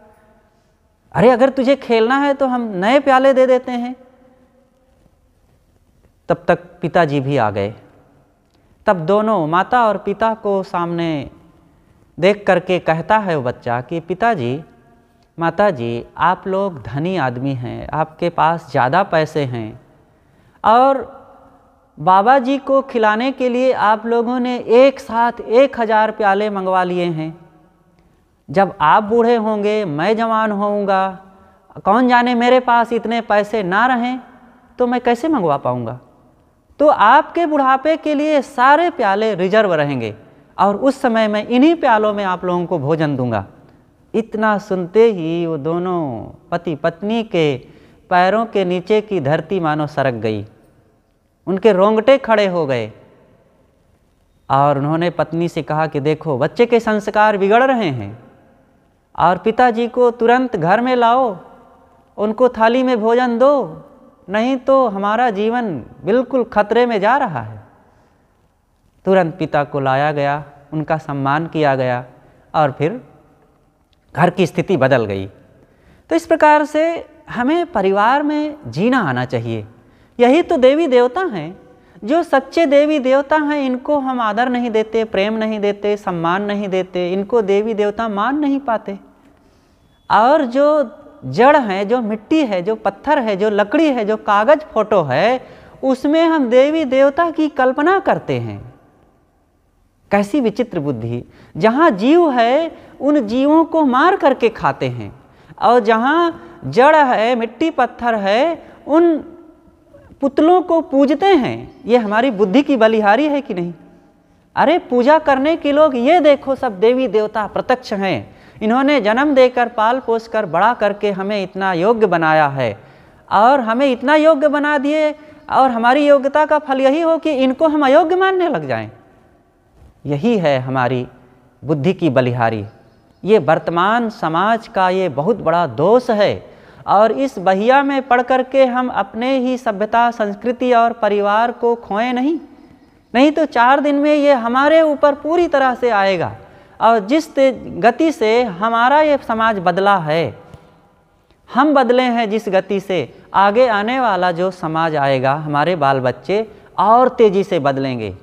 Speaker 1: अरे अगर तुझे खेलना है तो हम नए प्याले दे देते हैं तब तक पिताजी भी आ गए तब दोनों माता और पिता को सामने देख करके कहता है वो बच्चा कि पिताजी माताजी आप लोग धनी आदमी हैं आपके पास ज़्यादा पैसे हैं और बाबा जी को खिलाने के लिए आप लोगों ने एक साथ एक हज़ार प्याले मंगवा लिए हैं जब आप बूढ़े होंगे मैं जवान होऊंगा कौन जाने मेरे पास इतने पैसे ना रहें तो मैं कैसे मंगवा पाऊँगा तो आपके बुढ़ापे के लिए सारे प्याले रिजर्व रहेंगे और उस समय मैं इन्हीं प्यालों में आप लोगों को भोजन दूंगा इतना सुनते ही वो दोनों पति पत्नी के पैरों के नीचे की धरती मानो सरक गई उनके रोंगटे खड़े हो गए और उन्होंने पत्नी से कहा कि देखो बच्चे के संस्कार बिगड़ रहे हैं और पिताजी को तुरंत घर में लाओ उनको थाली में भोजन दो नहीं तो हमारा जीवन बिल्कुल खतरे में जा रहा है तुरंत पिता को लाया गया उनका सम्मान किया गया और फिर घर की स्थिति बदल गई तो इस प्रकार से हमें परिवार में जीना आना चाहिए यही तो देवी देवता हैं जो सच्चे देवी देवता हैं इनको हम आदर नहीं देते प्रेम नहीं देते सम्मान नहीं देते इनको देवी देवता मान नहीं पाते और जो जड़ है जो मिट्टी है जो पत्थर है जो लकड़ी है जो कागज़ फोटो है उसमें हम देवी देवता की कल्पना करते हैं कैसी विचित्र बुद्धि जहाँ जीव है उन जीवों को मार करके खाते हैं और जहाँ जड़ है मिट्टी पत्थर है उन पुतलों को पूजते हैं ये हमारी बुद्धि की बलिहारी है कि नहीं अरे पूजा करने के लोग ये देखो सब देवी देवता प्रत्यक्ष हैं इन्होंने जन्म देकर पाल पोस कर बड़ा करके हमें इतना योग्य बनाया है और हमें इतना योग्य बना दिए और हमारी योग्यता का फल यही हो कि इनको हम अयोग्य मानने लग जाएं। यही है हमारी बुद्धि की बलिहारी ये वर्तमान समाज का ये बहुत बड़ा दोष है और इस बहिया में पढ़ कर के हम अपने ही सभ्यता संस्कृति और परिवार को खोए नहीं नहीं तो चार दिन में ये हमारे ऊपर पूरी तरह से आएगा और जिस गति से हमारा ये समाज बदला है हम बदले हैं जिस गति से आगे आने वाला जो समाज आएगा हमारे बाल बच्चे और तेज़ी से बदलेंगे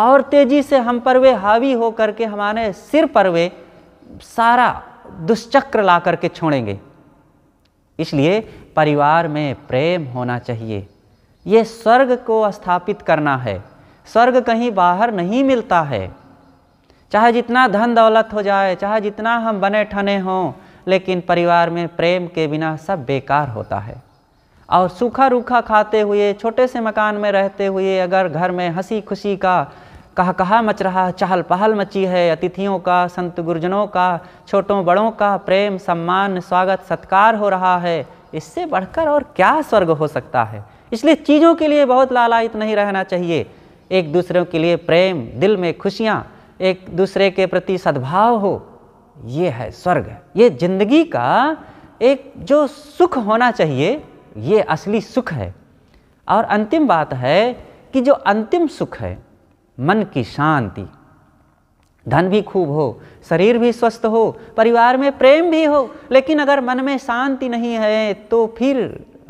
Speaker 1: और तेज़ी से हम पर वे हावी हो करके हमारे सिर पर वे सारा दुष्चक्र ला करके छोड़ेंगे इसलिए परिवार में प्रेम होना चाहिए ये स्वर्ग को स्थापित करना है स्वर्ग कहीं बाहर नहीं मिलता है चाहे जितना धन दौलत हो जाए चाहे जितना हम बने ठने हों लेकिन परिवार में प्रेम के बिना सब बेकार होता है और सूखा रूखा खाते हुए छोटे से मकान में रहते हुए अगर घर में हंसी खुशी का कहा कहाँ मच रहा है चहल पहल मची है अतिथियों का संत गुरुजनों का छोटों बड़ों का प्रेम सम्मान स्वागत सत्कार हो रहा है इससे बढ़कर और क्या स्वर्ग हो सकता है इसलिए चीज़ों के लिए बहुत लालायित नहीं रहना चाहिए एक दूसरे के लिए प्रेम दिल में खुशियाँ एक दूसरे के प्रति सद्भाव हो ये है स्वर्ग ये जिंदगी का एक जो सुख होना चाहिए ये असली सुख है और अंतिम बात है कि जो अंतिम सुख है मन की शांति धन भी खूब हो शरीर भी स्वस्थ हो परिवार में प्रेम भी हो लेकिन अगर मन में शांति नहीं है तो फिर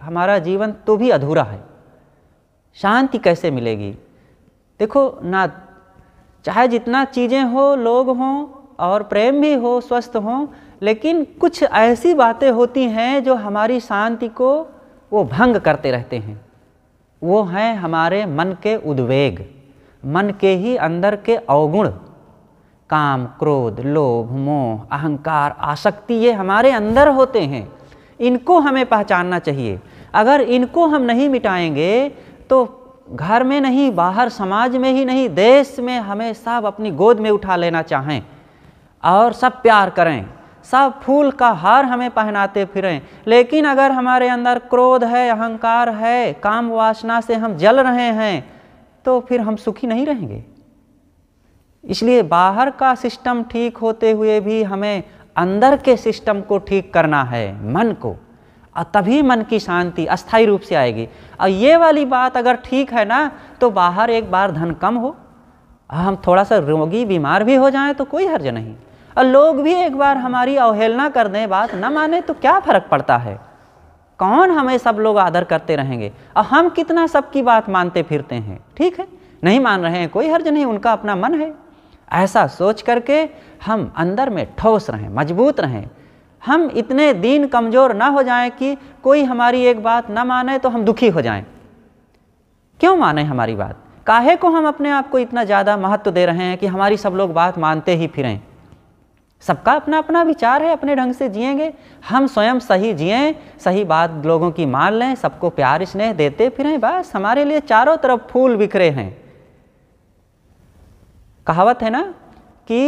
Speaker 1: हमारा जीवन तो भी अधूरा है शांति कैसे मिलेगी देखो ना चाहे जितना चीज़ें हो लोग हों और प्रेम भी हो स्वस्थ हों लेकिन कुछ ऐसी बातें होती हैं जो हमारी शांति को वो भंग करते रहते हैं वो हैं हमारे मन के उद्वेग मन के ही अंदर के अवगुण काम क्रोध लोभ मोह अहंकार आसक्ति ये हमारे अंदर होते हैं इनको हमें पहचानना चाहिए अगर इनको हम नहीं मिटाएंगे तो घर में नहीं बाहर समाज में ही नहीं देश में हमें सब अपनी गोद में उठा लेना चाहें और सब प्यार करें सब फूल का हार हमें पहनाते फिरें लेकिन अगर हमारे अंदर क्रोध है अहंकार है काम वासना से हम जल रहे हैं तो फिर हम सुखी नहीं रहेंगे इसलिए बाहर का सिस्टम ठीक होते हुए भी हमें अंदर के सिस्टम को ठीक करना है मन को और तभी मन की शांति अस्थायी रूप से आएगी और ये वाली बात अगर ठीक है ना तो बाहर एक बार धन कम हो हम थोड़ा सा रोगी बीमार भी हो जाएं तो कोई हर्ज नहीं और लोग भी एक बार हमारी अवहेलना कर दें बात ना माने तो क्या फ़र्क पड़ता है कौन हमें सब लोग आदर करते रहेंगे और हम कितना सबकी बात मानते फिरते हैं ठीक है नहीं मान रहे हैं कोई हर्ज नहीं उनका अपना मन है ऐसा सोच करके हम अंदर में ठोस रहें मजबूत रहें हम इतने दीन कमज़ोर ना हो जाएं कि कोई हमारी एक बात ना माने तो हम दुखी हो जाएं क्यों माने हमारी बात काहे को हम अपने आप को इतना ज़्यादा महत्व दे रहे हैं कि हमारी सब लोग बात मानते ही फिरें सबका अपना अपना विचार है अपने ढंग से जिएंगे हम स्वयं सही जिए सही बात लोगों की मान लें सबको प्यार स्नेह देते फिरें बस हमारे लिए चारों तरफ फूल बिखरे हैं कहावत है ना कि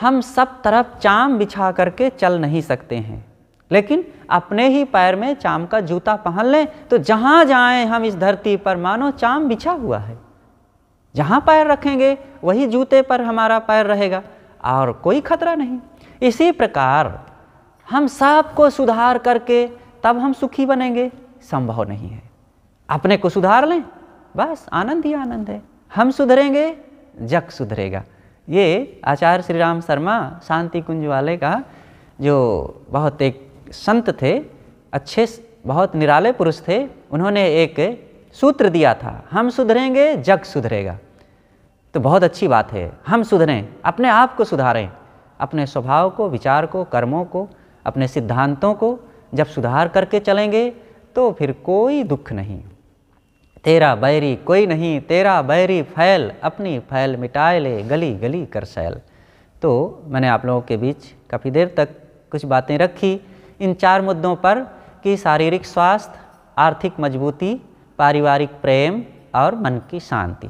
Speaker 1: हम सब तरफ चाम बिछा करके चल नहीं सकते हैं लेकिन अपने ही पैर में चाम का जूता पहन लें तो जहाँ जाएं हम इस धरती पर मानो चाम बिछा हुआ है जहाँ पैर रखेंगे वही जूते पर हमारा पैर रहेगा और कोई खतरा नहीं इसी प्रकार हम सब को सुधार करके तब हम सुखी बनेंगे संभव नहीं है अपने को सुधार लें बस आनंद ही आनंद है हम सुधरेंगे जग सुधरेगा ये आचार्य श्री राम शर्मा शांति कुंज वाले का जो बहुत एक संत थे अच्छे बहुत निराले पुरुष थे उन्होंने एक सूत्र दिया था हम सुधरेंगे जग सुधरेगा तो बहुत अच्छी बात है हम सुधरें अपने आप को सुधारें अपने स्वभाव को विचार को कर्मों को अपने सिद्धांतों को जब सुधार करके चलेंगे तो फिर कोई दुख नहीं तेरा बैरी कोई नहीं तेरा बैरी फैल अपनी फैल मिटाए ले गली गली कर सैल तो मैंने आप लोगों के बीच काफ़ी देर तक कुछ बातें रखी इन चार मुद्दों पर कि शारीरिक स्वास्थ्य आर्थिक मजबूती पारिवारिक प्रेम और मन की शांति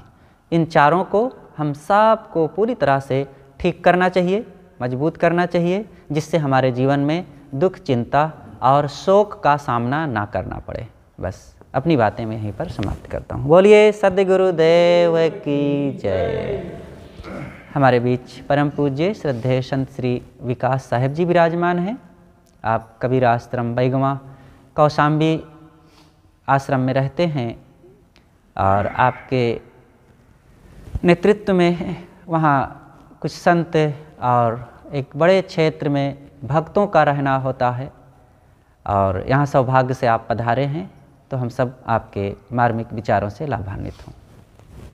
Speaker 1: इन चारों को हम सब को पूरी तरह से ठीक करना चाहिए मजबूत करना चाहिए जिससे हमारे जीवन में दुख चिंता और शोक का सामना ना करना पड़े बस अपनी बातें मैं यहीं पर समाप्त करता हूँ बोलिए सदगुरुदेव की जय हमारे बीच परम पूज्य श्रद्धेय संत श्री विकास साहेब जी विराजमान हैं आप कबीर आश्रम बैगवा कौशाम्बी आश्रम में रहते हैं और आपके नेतृत्व में वहाँ कुछ संत और एक बड़े क्षेत्र में भक्तों का रहना होता है और यहाँ सौभाग्य से आप पधारे हैं तो हम सब आपके मार्मिक विचारों से लाभान्वित हों